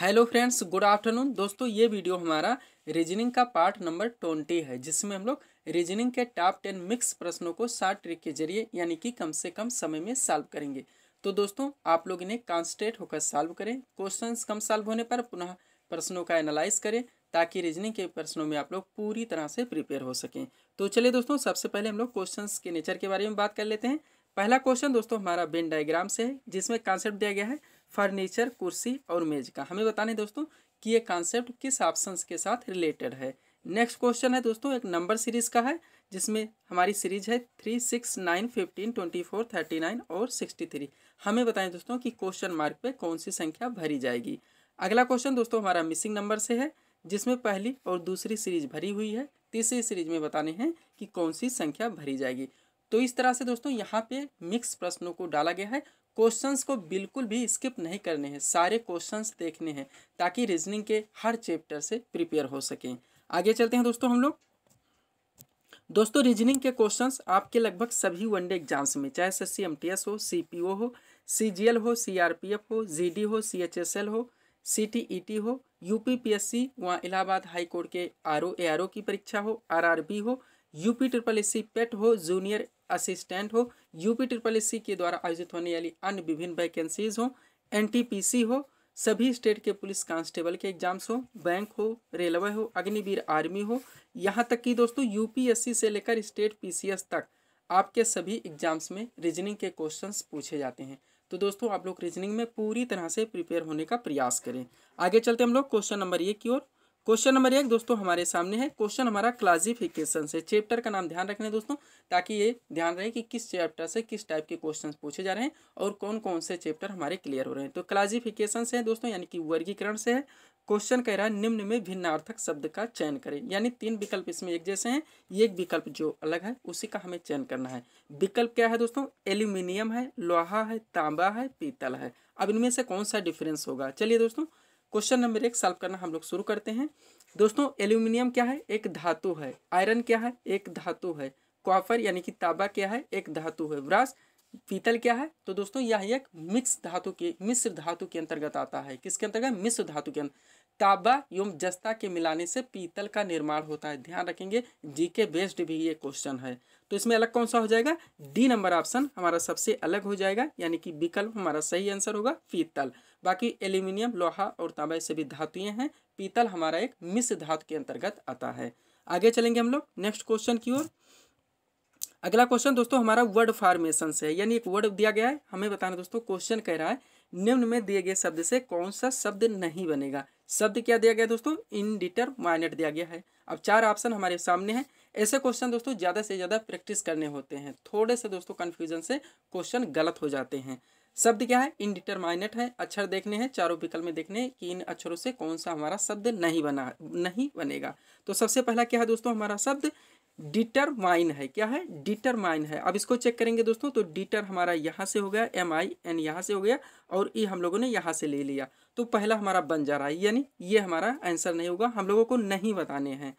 hello friends good afternoon दोस्तों ये video हमारा रीजनिंग का पार्ट नंबर ट्वेंटी है जिसमें हम लोग रीजनिंग के टॉप टेन मिक्स प्रश्नों को शार्ट ट्रिक के जरिए यानी कि कम से कम समय में सॉल्व करेंगे तो दोस्तों आप लोग इन्हें कॉन्सट्रेट होकर सॉल्व करें क्वेश्चन कम सॉल्व होने पर पुनः प्रश्नों का एनालाइज करें ताकि रीजनिंग के प्रश्नों में आप लोग पूरी तरह से प्रिपेयर हो सकें तो चलिए दोस्तों सबसे पहले हम लोग क्वेश्चन के नेचर के बारे में बात कर लेते हैं पहला क्वेश्चन दोस्तों हमारा बेन डायग्राम से है जिसमें कॉन्सेप्ट दिया गया है फर्नीचर कुर्सी और मेज का हमें बताने दोस्तों कि ये कॉन्सेप्ट किस ऑप्शन के साथ रिलेटेड है नेक्स्ट क्वेश्चन है दोस्तों एक नंबर सीरीज का है जिसमें हमारी सीरीज है three six nine fifteen twenty four thirty nine और सिक्सटी थ्री हमें बताएं दोस्तों कि क्वेश्चन मार्क पे कौन सी संख्या भरी जाएगी अगला क्वेश्चन दोस्तों हमारा मिसिंग नंबर से है जिसमें पहली और दूसरी सीरीज भरी हुई है तीसरी सीरीज में बताने हैं कि कौन सी संख्या भरी जाएगी तो इस तरह से दोस्तों यहाँ पे मिक्स प्रश्नों को डाला गया है क्वेश्चंस को बिल्कुल भी स्किप नहीं करने हैं सारे क्वेश्चंस देखने हैं ताकि रीजनिंग के हर चैप्टर से प्रिपेयर हो सकें आगे चलते हैं दोस्तों हम लोग दोस्तों रीजनिंग के क्वेश्चंस आपके लगभग सभी वनडे एग्जाम्स में चाहे S S C M T S हो सी पी ओ हो सी जी एल हो सी आर पी एफ हो जी डी हो सी एच एस एल हो सी टी ई टी हो U P P S C वहाँ इलाहाबाद हाई कोर्ट के R O A R O की परीक्षा हो आर आर बी हो UP triple S C PET हो जूनियर असिस्टेंट हो यूपी ट्रिपल सी के द्वारा आयोजित होने वाली अन्य विभिन्न वैकेंसीज हो एनटीपीसी हो सभी स्टेट के पुलिस कांस्टेबल के एग्जाम्स हो बैंक हो रेलवे हो अग्निवीर आर्मी हो यहाँ तक कि दोस्तों यूपीएससी से लेकर स्टेट पीसीएस तक आपके सभी एग्जाम्स में रीजनिंग के क्वेश्चंस पूछे जाते हैं तो दोस्तों आप लोग रीजनिंग में पूरी तरह से प्रिपेयर होने का प्रयास करें आगे चलते हम लोग क्वेश्चन नंबर एक की ओर क्वेश्चन नंबर एक दोस्तों हमारे सामने है क्वेश्चन हमारा क्लासिफिकेशन से चैप्टर का नाम ध्यान रखने दोस्तों ताकि ये ध्यान रहे कि किस चैप्टर से किस टाइप के क्वेश्चन पूछे जा रहे हैं और कौन कौन से चैप्टर हमारे क्लियर हो रहे हैं तो क्लासिफिकेशन से है दोस्तों यानी कि वर्गीकरण से है क्वेश्चन कह रहा है निम्न में भिन्नार्थक शब्द का चयन करें यानी तीन विकल्प इसमें एक जैसे हैं एक विकल्प जो अलग है उसी का हमें चयन करना है विकल्प क्या है दोस्तों एल्यूमिनियम है लोहा है तांबा है पीतल है अब इनमें से कौन सा डिफरेंस होगा चलिए दोस्तों क्वेश्चन नंबर एक सॉल्व करना हम लोग शुरू करते हैं दोस्तों एल्यूमिनियम क्या है एक धातु है आयरन क्या है एक धातु है कॉपर यानी कि ताबा क्या है एक धातु है ब्रास पीतल क्या है तो दोस्तों यह एक मिक्स धातु के मिश्र धातु के अंतर्गत आता है किसके अंतर्गत मिश्र धातु के अंतर्गत तांबा एवं जस्ता के मिलाने से पीतल का निर्माण होता है ध्यान रखेंगे जीके बेस्ड भी ये क्वेश्चन है तो इसमें अलग कौन सा हो जाएगा डी नंबर ऑप्शन हमारा सबसे अलग हो जाएगा यानी कि विकल्प हमारा सही आंसर होगा पीतल बाकी एल्यूमिनियम लोहा और तांबा भी धातुएं हैं पीतल हमारा एक मिश्र धातु के अंतर्गत आता है आगे चलेंगे हम लोग नेक्स्ट क्वेश्चन की ओर अगला क्वेश्चन दोस्तों हमारा वर्ड फॉर्मेशन से है यानी एक वर्ड दिया गया है हमें बताना दोस्तों क्वेश्चन कह रहा है निम्न में दिए गए शब्द से कौन सा शब्द नहीं बनेगा शब्द क्या दिया गया दोस्तों इनडिटरमाइनेट दिया गया है अब चार ऑप्शन हमारे सामने हैं ऐसे क्वेश्चन दोस्तों ज़्यादा से ज़्यादा प्रैक्टिस करने होते हैं थोड़े से दोस्तों कन्फ्यूजन से क्वेश्चन गलत हो जाते हैं शब्द क्या है इनडिटरमाइनेट है अक्षर देखने हैं चारों विकल्प में देखने हैं कि इन अक्षरों से कौन सा हमारा शब्द नहीं बना नहीं बनेगा तो सबसे पहला क्या है दोस्तों हमारा शब्द डिटरमाइन है क्या है डिटरमाइन है अब इसको चेक करेंगे दोस्तों तो डिटर हमारा यहाँ से हो गया एम आई एन यहाँ से हो गया और ई e हम लोगों ने यहाँ से ले लिया तो पहला हमारा बन जा रहा है यानी ये हमारा आंसर नहीं होगा हम लोगों को नहीं बताने हैं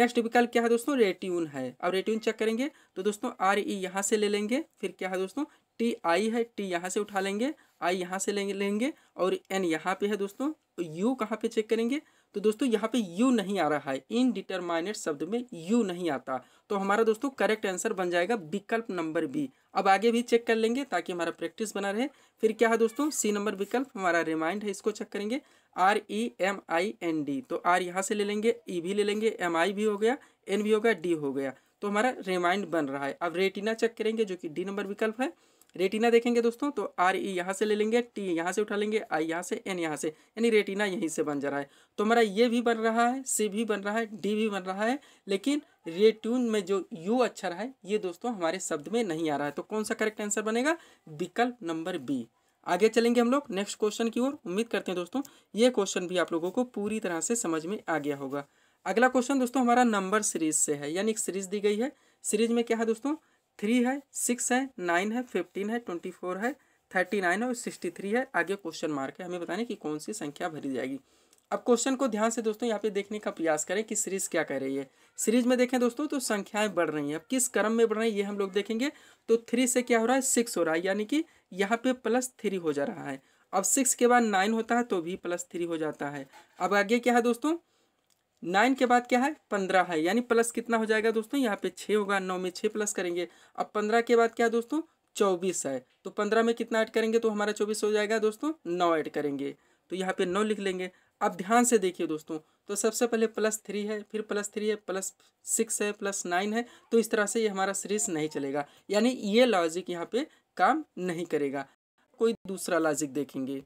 नेक्स्ट विकल्प क्या है दोस्तों रेट्यून है अब रेट्यून चेक करेंगे तो दोस्तों आर ई e यहाँ से ले लेंगे फिर क्या है दोस्तों टी आई है टी यहाँ से उठा लेंगे आई यहाँ से लेंगे लेंगे और एन यहाँ पे है दोस्तों यू कहाँ पे चेक करेंगे तो दोस्तों यहाँ पे यू नहीं आ रहा है डिटरमाइनेट शब्द में यू नहीं आता तो हमारा दोस्तों करेक्ट आंसर बन जाएगा विकल्प नंबर बी अब आगे भी चेक कर लेंगे ताकि हमारा प्रैक्टिस बना रहे फिर क्या है दोस्तों सी नंबर विकल्प हमारा रिमाइंड है इसको चेक करेंगे R E M I N D तो आर यहाँ से ले लेंगे ई e भी ले लेंगे एम आई भी हो गया एन भी हो गया डी हो गया तो हमारा रिमाइंड बन रहा है अब रेटिना चेक करेंगे जो कि डी नंबर विकल्प है रेटिना देखेंगे दोस्तों तो आर ई यहाँ से ले लेंगे टी यहाँ से उठा लेंगे आई यहाँ से एन यहाँ से यानी रेटिना यहीं से बन जा रहा है तो हमारा ये भी बन रहा है सी भी बन रहा है डी भी बन रहा है लेकिन रेट्यून में जो यू अच्छा रहा है ये दोस्तों हमारे शब्द में नहीं आ रहा है तो कौन सा करेक्ट आंसर बनेगा विकल्प नंबर बी आगे चलेंगे हम लोग नेक्स्ट क्वेश्चन की ओर उम्मीद करते हैं दोस्तों ये क्वेश्चन भी आप लोगों को पूरी तरह से समझ में आ गया होगा अगला क्वेश्चन दोस्तों हमारा नंबर सीरीज से है यानी एक सीरीज दी गई है सीरीज में क्या है दोस्तों थ्री है सिक्स है नाइन है फिफ्टीन है ट्वेंटी फोर है थर्टी नाइन है और सिक्सटी थ्री है आगे क्वेश्चन मार्क है हमें बताने की कौन सी संख्या भरी जाएगी अब क्वेश्चन को ध्यान से दोस्तों यहाँ पे देखने का प्रयास करें कि सीरीज क्या कह रही है सीरीज में देखें दोस्तों तो संख्याएं बढ़ रही हैं अब किस क्रम में बढ़ रही है ये हम लोग देखेंगे तो थ्री से क्या हो रहा है सिक्स हो रहा है यानी कि यहाँ पे प्लस थ्री हो जा रहा है अब सिक्स के बाद नाइन होता है तो भी प्लस थ्री हो जाता है अब आगे क्या है दोस्तों नाइन के बाद क्या है पंद्रह है यानी प्लस कितना हो जाएगा दोस्तों यहाँ पे छः होगा नौ में छः प्लस करेंगे अब पंद्रह के बाद क्या है दोस्तों चौबीस है तो पंद्रह में कितना ऐड करेंगे तो हमारा चौबीस हो जाएगा दोस्तों नौ ऐड करेंगे तो यहाँ पे नौ लिख लेंगे अब ध्यान से देखिए दोस्तों तो सबसे पहले प्लस थ्री है फिर प्लस थ्री है प्लस सिक्स है प्लस नाइन है तो इस तरह से ये हमारा सीरीज नहीं चलेगा यानी ये लॉजिक यहाँ पे काम नहीं करेगा कोई दूसरा लॉजिक देखेंगे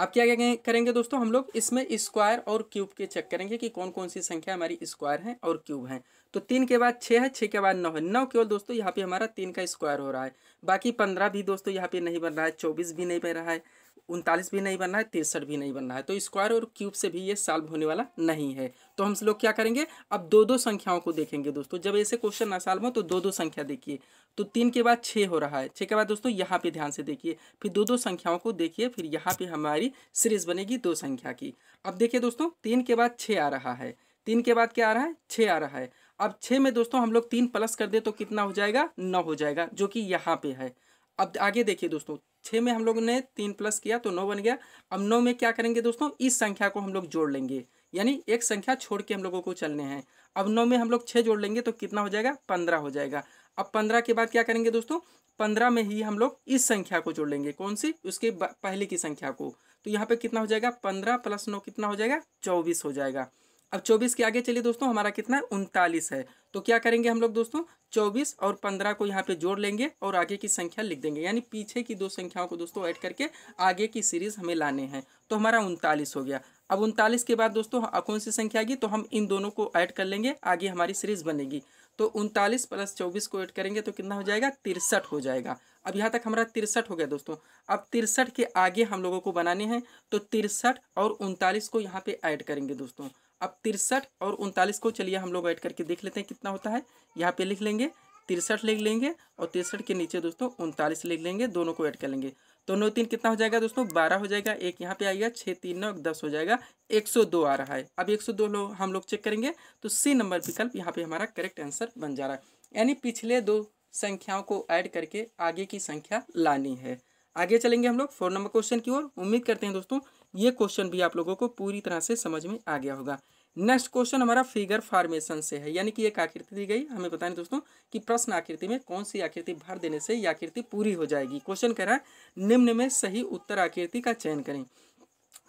अब क्या क्या करेंगे दोस्तों हम लोग इसमें स्क्वायर और क्यूब के चेक करेंगे कि कौन कौन सी संख्या हमारी स्क्वायर है और क्यूब है तो तीन के बाद छः है छः के बाद नौ है नौ केवल दोस्तों यहाँ पे हमारा तीन का स्क्वायर हो रहा है बाकी पंद्रह भी दोस्तों यहाँ पे नहीं बन रहा है चौबीस भी नहीं बन रहा है उनतालीस भी नहीं बन रहा है तिरसठ भी नहीं बन रहा है तो स्क्वायर और क्यूब से भी ये सॉल्व होने वाला नहीं है तो हम लोग क्या करेंगे अब दो दो संख्याओं को देखेंगे दोस्तों जब ऐसे क्वेश्चन ना सॉल्व हो तो दो दो संख्या देखिए तो तीन के बाद छः हो रहा है छः के बाद दोस्तों यहाँ पे ध्यान से देखिए फिर दो दो संख्याओं को देखिए फिर यहाँ पे हमारी सीरीज बनेगी दो संख्या की अब देखिए दोस्तों तीन के बाद छः आ रहा है तीन के बाद क्या आ रहा है छः आ रहा है अब छः में दोस्तों हम लोग तीन प्लस कर दे तो कितना हो जाएगा नौ हो जाएगा जो कि यहाँ पर है अब आगे देखिए दोस्तों छः में हम लोग ने तीन प्लस किया तो नौ बन गया अब नौ में क्या करेंगे दोस्तों इस संख्या को हम लोग जोड़ लेंगे यानी एक संख्या छोड़ के हम लोगों को चलने हैं अब नौ में हम लोग छः जोड़ लेंगे तो कितना हो जाएगा पंद्रह हो जाएगा अब पंद्रह के बाद क्या करेंगे दोस्तों पंद्रह में ही हम लोग इस संख्या को जोड़ लेंगे कौन सी उसके पहले की संख्या को तो यहाँ पे कितना हो जाएगा पंद्रह प्लस नौ कितना हो जाएगा चौबीस हो जाएगा अब चौबीस के आगे चलिए दोस्तों हमारा कितना है उनतालीस है तो क्या करेंगे हम लोग दोस्तों चौबीस और पंद्रह को यहाँ पे जोड़ लेंगे और आगे की संख्या लिख देंगे यानी पीछे की दो संख्याओं को दोस्तों ऐड करके आगे की सीरीज हमें लाने हैं तो हमारा उनतालीस हो गया अब उनतालीस के बाद दोस्तों कौन सी संख्या आएगी तो हम इन दोनों को ऐड कर लेंगे आगे हमारी सीरीज बनेगी तो उनतालीस प्लस चौबीस को ऐड करेंगे तो कितना हो जाएगा तिरसठ हो जाएगा अब यहाँ तक हमारा तिरसठ हो गया दोस्तों अब तिरसठ के आगे हम लोगों को बनाने हैं तो तिरसठ और उनतालीस को यहाँ पे ऐड करेंगे दोस्तों अब तिरसठ और उनतालीस को चलिए हम लोग ऐड करके देख लेते हैं कितना होता है यहाँ पे लिख लेंगे तिरसठ लिख लेंगे और तिरसठ के नीचे दोस्तों उनतालीस लिख लेंगे दोनों को ऐड कर लेंगे तो नौ तीन कितना हो जाएगा दोस्तों बारह हो जाएगा एक यहाँ पे आएगा छः तीन नौ दस हो जाएगा एक सौ दो आ रहा है अब एक सौ दो लोग हम लोग चेक करेंगे तो सी नंबर विकल्प यहाँ पे हमारा करेक्ट आंसर बन जा रहा है यानी पिछले दो संख्याओं को ऐड करके आगे की संख्या लानी है आगे चलेंगे हम लोग फोर नंबर क्वेश्चन की ओर उम्मीद करते हैं दोस्तों ये क्वेश्चन भी आप लोगों को पूरी तरह से समझ में आ गया होगा नेक्स्ट क्वेश्चन हमारा फिगर फॉर्मेशन से है यानी कि एक आकृति दी गई हमें बताएं दोस्तों कि प्रश्न आकृति में कौन सी आकृति भर देने से यह आकृति पूरी हो जाएगी क्वेश्चन कह रहा है निम्न में सही उत्तर आकृति का चयन करें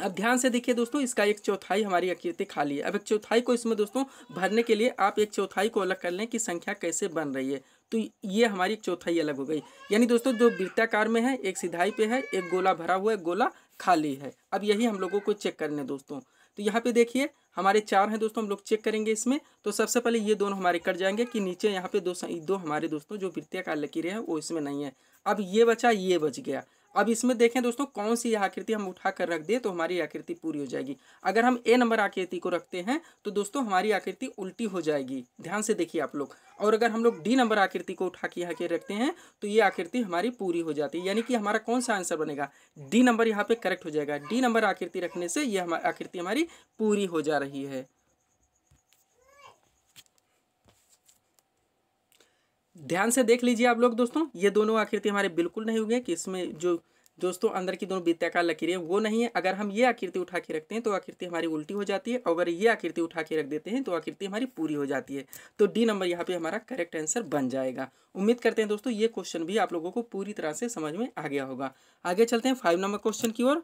अब ध्यान से देखिए दोस्तों इसका एक चौथाई हमारी आकृति खाली है अब एक चौथाई को इसमें दोस्तों भरने के लिए आप एक चौथाई को अलग कर लें कि संख्या कैसे बन रही है तो ये हमारी एक चौथाई अलग हो गई यानी दोस्तों जो वृत्ताकार में है एक सिधाई पे है एक गोला भरा हुआ है गोला खाली है अब यही हम लोगों को चेक करने दोस्तों तो यहाँ पे देखिए हमारे चार हैं दोस्तों हम लोग चेक करेंगे इसमें तो सबसे पहले ये दोनों हमारे कट जाएंगे कि नीचे यहाँ पे दो दो हमारे दोस्तों जो वित्तीय काल लकीरें हैं वो इसमें नहीं है अब ये बचा ये बच गया अब इसमें देखें दोस्तों कौन सी आकृति हम उठा कर रख दे तो हमारी आकृति पूरी हो जाएगी अगर हम ए नंबर आकृति को रखते हैं तो दोस्तों हमारी आकृति उल्टी हो जाएगी ध्यान से देखिए आप लोग और अगर हम लोग डी नंबर आकृति को उठा के यहाँ के रखते हैं तो ये आकृति हमारी पूरी हो जाती है यानी कि हमारा कौन सा आंसर बनेगा डी नंबर यहाँ पे करेक्ट हो जाएगा डी नंबर आकृति रखने से ये आकृति हमारी पूरी हो जा रही है ध्यान से देख लीजिए आप लोग दोस्तों ये दोनों आकृति हमारे बिल्कुल नहीं हुए कि इसमें जो दोस्तों अंदर की दोनों वित्ताकार लकीरें वो नहीं है अगर हम ये आकृति उठा के रखते हैं तो आकृति हमारी उल्टी हो जाती है अगर ये आकृति उठा के रख देते हैं तो आकृति हमारी पूरी हो जाती है तो डी नंबर यहाँ पे हमारा करेक्ट आंसर बन जाएगा उम्मीद करते हैं दोस्तों ये क्वेश्चन भी आप लोगों को पूरी तरह से समझ में आ गया होगा आगे चलते हैं फाइव नंबर क्वेश्चन की ओर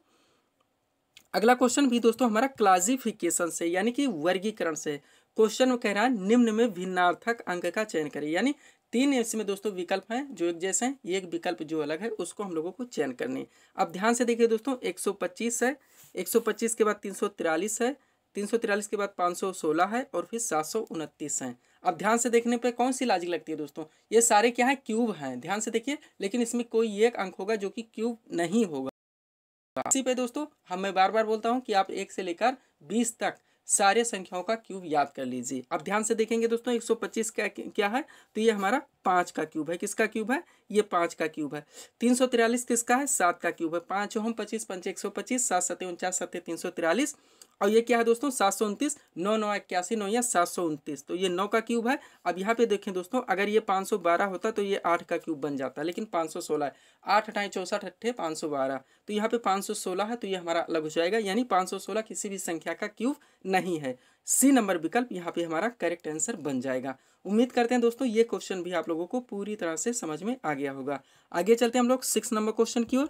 अगला क्वेश्चन भी दोस्तों हमारा क्लासिफिकेशन से यानी कि वर्गीकरण से क्वेश्चन कह रहा है निम्न में भिन्नार्थक अंक का चयन करें यानी तीन इसमें दोस्तों विकल्प हैं जो एक जैसे हैं ये एक विकल्प जो अलग है उसको हम लोगों को चयन करने अब ध्यान से देखिए दोस्तों 125 है 125 के बाद 343 है 343 के बाद 516 है और फिर सात हैं अब ध्यान से देखने पर कौन सी लाजिक लगती है दोस्तों ये सारे क्या है क्यूब हैं ध्यान से देखिए लेकिन इसमें कोई एक अंक होगा जो कि क्यूब नहीं होगा इसी पे दोस्तों हम मैं बार बार बोलता हूँ कि आप एक से लेकर बीस तक सारे संख्याओं का क्यूब याद कर लीजिए अब ध्यान से देखेंगे दोस्तों 125 का क्या है तो ये हमारा पाँच का क्यूब है किसका क्यूब है ये पाँच का क्यूब है तीन सौ तिरालीस किसका है सात का क्यूब है पाँच हम पच्चीस पंच एक सौ पच्चीस सात सत्य उनचास सत्य तीन सौ तिरालीस और ये क्या है दोस्तों सात सौ उनतीस नौ नौ इक्यासी नौ या सात सौ उनतीस तो ये नौ का क्यूब है अब यहाँ पे देखें दोस्तों अगर ये पाँच सौ बारह होता तो ये आठ का क्यूब बन जाता लेकिन पाँच सौ सोलह है आठ अठाई चौसठ अट्ठे पाँच सौ बारह तो यहाँ पे पाँच सौ सोलह है तो ये हमारा अलग हो जाएगा यानी पाँच सौ सोलह किसी भी संख्या का क्यूब नहीं है सी नंबर विकल्प यहाँ पे हमारा करेक्ट आंसर बन जाएगा उम्मीद करते हैं दोस्तों ये क्वेश्चन भी आप लोगों को पूरी तरह से समझ में आ गया होगा आगे चलते हैं हम लोग सिक्स नंबर क्वेश्चन की ओर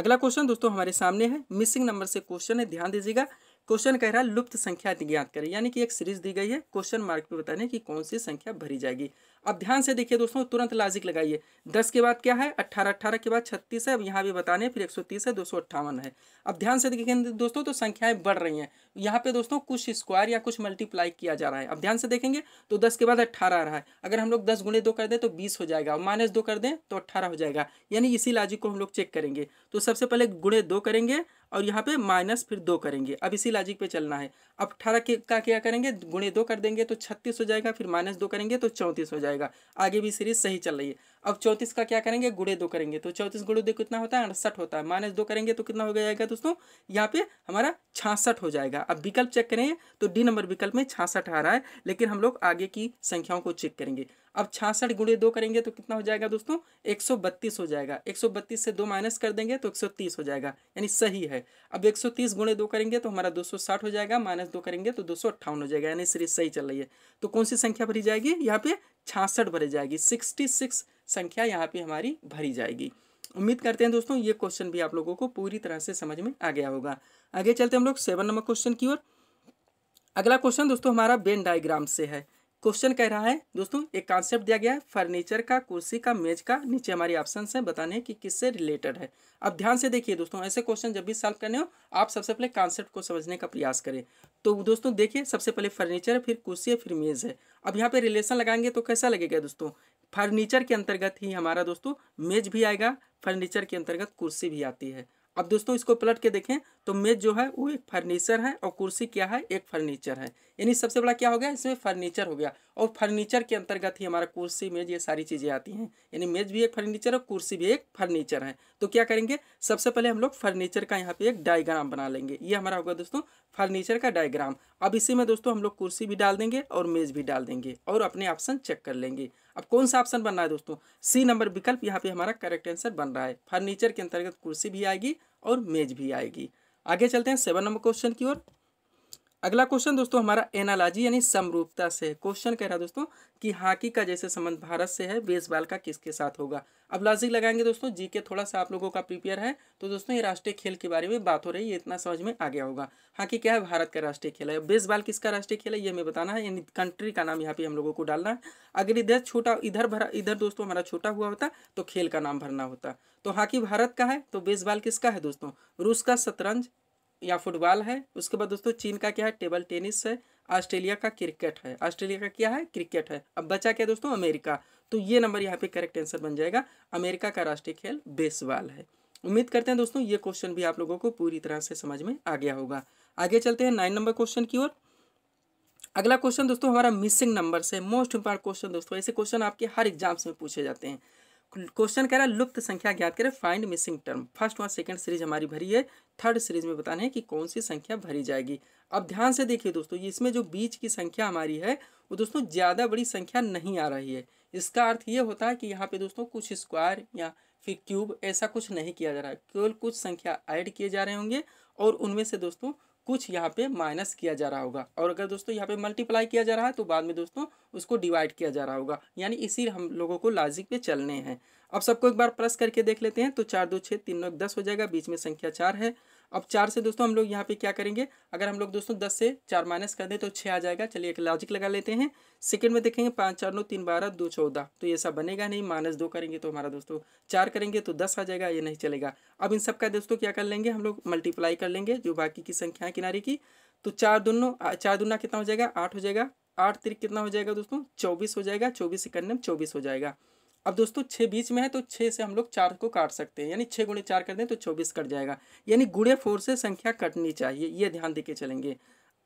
अगला क्वेश्चन दोस्तों हमारे सामने है मिसिंग नंबर से क्वेश्चन है ध्यान दीजिएगा क्वेश्चन कह रहा है लुप्त संख्या ज्ञात करें यानी कि एक सीरीज दी गई है क्वेश्चन मार्क पर बताने की कौन सी संख्या भरी जाएगी अब ध्यान से देखिए दोस्तों तुरंत लाजिक लगाइए दस के बाद क्या है अट्ठारह अट्ठारह के बाद छत्तीस है अब यहाँ भी बताने फिर एक सौ तीस है दो सौ अट्ठावन है अब ध्यान से देखिए दोस्तों तो संख्याएं बढ़ रही हैं यहाँ पे दोस्तों कुछ स्क्वायर या कुछ मल्टीप्लाई किया जा रहा है अब ध्यान से देखेंगे तो दस के बाद अट्ठारह आ रहा है अगर हम लोग दस गुणे दो कर दें तो बीस हो जाएगा और माइनस दो कर दें तो अट्ठारह हो जाएगा यानी इसी लॉजिक को हम लोग चेक करेंगे तो सबसे पहले गुणे दो करेंगे और यहाँ पे माइनस फिर दो करेंगे अब इसी लॉजिक पे चलना है अब अठारह के का क्या करेंगे गुणे दो कर देंगे तो छत्तीस हो जाएगा फिर माइनस दो करेंगे तो चौंतीस हो जाएगा आगे भी सीरीज सही चल रही है अब चौंतीस का क्या करेंगे गुणे दो करेंगे तो चौंतीस गुणे दो कितना होता है अड़सठ होता है माइनस दो करेंगे तो कितना हो जाएगा दोस्तों यहाँ पे हमारा छासठ हो जाएगा अब विकल्प चेक करें तो डी नंबर विकल्प में छासठ आ रहा है लेकिन हम लोग आगे की संख्याओं को चेक करेंगे अब छियासठ गुड़े दो करेंगे तो कितना हो जाएगा दोस्तों एक सौ बत्तीस हो जाएगा एक सौ बत्तीस से दो माइनस कर देंगे तो एक सौ तीस हो जाएगा यानी सही है अब एक सौ तीस गुड़े दो करेंगे तो हमारा दो सौ साठ हो जाएगा माइनस दो करेंगे तो दो सौ अट्ठावन हो जाएगा यानी सीरीज सही चल रही है तो कौन सी संख्या भरी जाएगी यहाँ पे छियासठ भरी जाएगी सिक्सटी सिक्स संख्या यहाँ पे हमारी भरी जाएगी उम्मीद करते हैं दोस्तों ये क्वेश्चन भी आप लोगों को पूरी तरह से समझ में आ गया होगा आगे चलते हम लोग सेवन नंबर क्वेश्चन की ओर अगला क्वेश्चन दोस्तों हमारा बेन डायग्राम से है क्वेश्चन कह रहा है दोस्तों एक कॉन्सेप्ट दिया गया है फर्नीचर का कुर्सी का मेज का नीचे हमारी ऑप्शन है बताने कि किससे रिलेटेड है अब ध्यान से देखिए दोस्तों ऐसे क्वेश्चन जब भी सॉल्व करने हो आप सबसे पहले कॉन्सेप्ट को समझने का प्रयास करें तो दोस्तों देखिए सबसे पहले फर्नीचर फिर कुर्सी है फिर मेज़ है अब यहाँ पे रिलेशन लगाएंगे तो कैसा लगेगा दोस्तों फर्नीचर के अंतर्गत ही हमारा दोस्तों मेज भी आएगा फर्नीचर के अंतर्गत कुर्सी भी आती है अब दोस्तों इसको पलट के देखें तो मेज जो है वो एक फर्नीचर है और कुर्सी क्या है एक फर्नीचर है यानी सबसे बड़ा क्या हो गया इसमें फर्नीचर हो गया और फर्नीचर के अंतर्गत ही हमारा कुर्सी मेज ये सारी चीज़ें आती हैं यानी मेज भी एक फर्नीचर और कुर्सी भी एक फर्नीचर है तो क्या करेंगे सबसे पहले हम लोग फर्नीचर का यहाँ पे एक डायग्राम बना लेंगे ये हमारा होगा दोस्तों फर्नीचर का डायग्राम अब इसी में दोस्तों हम लोग कुर्सी भी डाल देंगे और मेज भी डाल देंगे और अपने ऑप्शन चेक कर लेंगे अब कौन सा ऑप्शन बन रहा है दोस्तों सी नंबर विकल्प यहाँ पे हमारा करेक्ट आंसर बन रहा है फर्नीचर के अंतर्गत कुर्सी भी आएगी और मेज भी आएगी आगे चलते हैं सेवन नंबर क्वेश्चन की ओर अगला क्वेश्चन दोस्तों हमारा एनालॉजी यानी समरूपता से क्वेश्चन कह रहा है दोस्तों कि हॉकी का जैसे संबंध भारत से है बेसबॉल का किसके साथ होगा अब लॉजिक लगाएंगे दोस्तों जी के थोड़ा सा आप लोगों का प्रिपेयर है तो दोस्तों ये राष्ट्रीय खेल के बारे में बात हो रही है इतना समझ में आ गया होगा हॉकी क्या है भारत का राष्ट्रीय खेल है बेसबॉल किसका राष्ट्रीय खेल है ये हमें बताना है यानी कंट्री का नाम यहाँ पे हम लोगों को डालना है अगर इधर छोटा इधर भरा इधर दोस्तों हमारा छोटा हुआ होता तो खेल का नाम भरना होता तो हॉकी भारत का है तो बेसबॉल किसका है दोस्तों रूस का शतरंज या फुटबॉल है उसके बाद दोस्तों चीन का क्या है टेबल टेनिस है ऑस्ट्रेलिया का क्रिकेट है ऑस्ट्रेलिया का क्या है क्रिकेट है अब बचा क्या दोस्तों अमेरिका तो ये नंबर यहाँ पे करेक्ट आंसर बन जाएगा अमेरिका का राष्ट्रीय खेल बेसबॉल है उम्मीद करते हैं दोस्तों ये क्वेश्चन भी आप लोगों को पूरी तरह से समझ में आ गया होगा आगे चलते हैं नाइन नंबर क्वेश्चन की ओर अगला क्वेश्चन दोस्तों हमारा मिसिंग नंबर से मोस्ट इंपॉर्टेंट क्वेश्चन दोस्तों ऐसे क्वेश्चन आपके हर एग्जाम्स में पूछे जाते हैं क्वेश्चन कह रहा है लुप्त संख्या ज्ञात करें फाइंड मिसिंग टर्म फर्स्ट और सेकंड सीरीज हमारी भरी है थर्ड सीरीज में बताना है कि कौन सी संख्या भरी जाएगी अब ध्यान से देखिए दोस्तों इसमें जो बीच की संख्या हमारी है वो दोस्तों ज़्यादा बड़ी संख्या नहीं आ रही है इसका अर्थ ये होता है कि यहाँ पे दोस्तों कुछ स्क्वायर या फिर क्यूब ऐसा कुछ नहीं किया जा रहा है केवल कुछ संख्या ऐड किए जा रहे होंगे और उनमें से दोस्तों कुछ यहाँ पे माइनस किया जा रहा होगा और अगर दोस्तों यहाँ पे मल्टीप्लाई किया जा रहा है तो बाद में दोस्तों उसको डिवाइड किया जा रहा होगा यानी इसी हम लोगों को लॉजिक पे चलने हैं अब सबको एक बार प्लस करके देख लेते हैं तो चार दो छः तीन नौ दस हो जाएगा बीच में संख्या चार है अब चार से दोस्तों हम लोग यहाँ पे क्या करेंगे अगर हम लोग दोस्तों दस से चार माइनस कर दें तो छः आ जाएगा चलिए एक लॉजिक लगा लेते हैं सेकेंड में देखेंगे पाँच चार नौ तीन बारह दो चौदह तो ये सब बनेगा नहीं माइनस दो करेंगे तो हमारा दोस्तों चार करेंगे तो दस आ जाएगा ये नहीं चलेगा अब इन सब का दोस्तों क्या कर लेंगे हम लोग मल्टीप्लाई कर लेंगे जो बाकी की संख्या है किनारे की तो चार दोनों चार दुना कितना हो जाएगा आठ हो जाएगा आठ तरीक कितना हो जाएगा दोस्तों चौबीस हो जाएगा चौबीस में चौबीस हो जाएगा अब दोस्तों छः बीच में है तो छः से हम लोग चार को काट सकते हैं यानी छः गुणे चार कर दें तो चौबीस कट जाएगा यानी गुणे फोर से संख्या कटनी चाहिए ये ध्यान दे के चलेंगे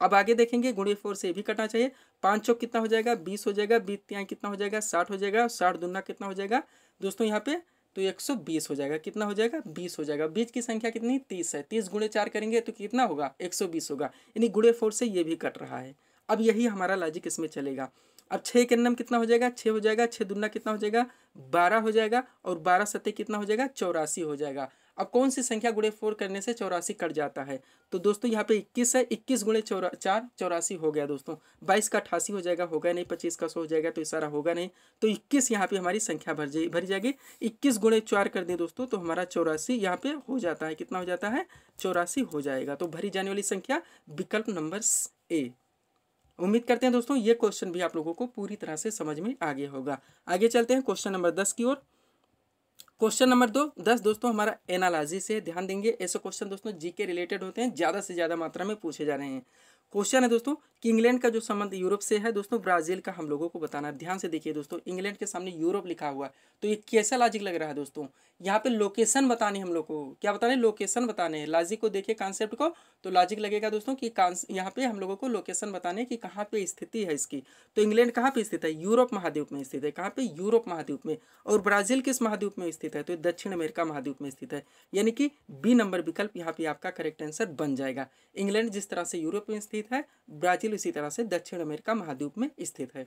अब आगे देखेंगे गुणे फोर से भी कटना चाहिए पाँच चौक कितना हो जाएगा बीस हो जाएगा बीस त्याँ कितना हो जाएगा साठ हो जाएगा साठ दुना कितना हो जाएगा दोस्तों यहाँ पे तो एक सौ बीस हो जाएगा कितना हो जाएगा बीस हो जाएगा बीच की संख्या कितनी तीस है तीस गुणे चार करेंगे तो कितना होगा एक सौ बीस होगा यानी गुणे फोर से ये भी कट रहा है अब यही हमारा लॉजिक इसमें चलेगा अब छः के नम कितना हो जाएगा छः हो जाएगा छः दुना कितना हो जाएगा बारह हो जाएगा और बारह सत्य कितना हो जाएगा चौरासी हो जाएगा अब कौन सी संख्या गुणे फोर करने से चौरासी कट जाता है तो दोस्तों यहाँ पे इक्कीस है इक्कीस गुणे चौरा चार चौरासी हो गया दोस्तों बाईस का अठासी हो जाएगा होगा नहीं पच्चीस का सौ हो जाएगा तो सारा होगा नहीं तो इक्कीस यहाँ पे हमारी संख्या भर जाए भरी जाएगी इक्कीस गुणे चार कर दें दोस्तों तो हमारा चौरासी यहाँ पे हो जाता है कितना हो जाता है चौरासी हो जाएगा तो भरी जाने वाली संख्या विकल्प नंबर ए उम्मीद करते हैं दोस्तों ये क्वेश्चन भी आप लोगों को पूरी तरह से समझ में आ गया होगा आगे चलते हैं क्वेश्चन नंबर दस की ओर क्वेश्चन नंबर दो दस दोस्तों हमारा एनालॉजी से ध्यान देंगे ऐसे क्वेश्चन दोस्तों जी के रिलेटेड होते हैं ज़्यादा से ज़्यादा मात्रा में पूछे जा रहे हैं क्वेश्चन है दोस्तों कि इंग्लैंड का जो संबंध यूरोप से है दोस्तों ब्राज़ील का हम लोगों को बताना है ध्यान से देखिए दोस्तों इंग्लैंड के सामने यूरोप लिखा हुआ है तो ये कैसा लॉजिक लग रहा है दोस्तों यहाँ पे लोकेशन बताने हम लोग को क्या बताने लोकेशन बताने हैं लॉजिक को देखिए कॉन्सेप्ट को तो लॉजिक लगेगा दोस्तों की यहाँ पे हम लोगों को लोकेशन बताने की कहाँ पे स्थिति है इसकी तो इंग्लैंड कहाँ पे स्थित है यूरोप महाद्वीप में स्थित है कहाँ पे यूरोप महाद्वीप में और ब्राज़ील किस महाद्वीप में स्थित है तो दक्षिण अमेरिका महाद्वीप में स्थित है यानी कि बी नंबर विकल्प यहाँ पे आपका करेक्ट आंसर बन जाएगा इंग्लैंड जिस तरह से यूरोप में स्थित है ब्राज़ील इसी तरह से दक्षिण अमेरिका महाद्वीप में स्थित है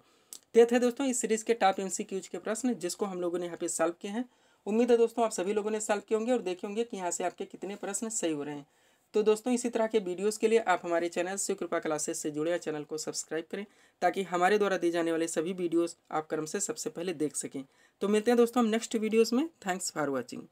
ये थे दोस्तों इस सीरीज के टॉप एम के प्रश्न जिसको हम लोगों ने यहाँ पे सॉल्व किए हैं उम्मीद है दोस्तों आप सभी लोगों ने सॉल्व किए होंगे और देखे होंगे कि यहाँ से आपके कितने प्रश्न सही हो रहे हैं तो दोस्तों इसी तरह के वीडियोस के लिए आप हमारे चैनल से कृपा क्लासेस से जुड़े या चैनल को सब्सक्राइब करें ताकि हमारे द्वारा दी जाने वाले सभी वीडियोस आप क्रम से सबसे पहले देख सकें तो मिलते हैं दोस्तों हम नेक्स्ट वीडियोस में थैंक्स फॉर वॉचिंग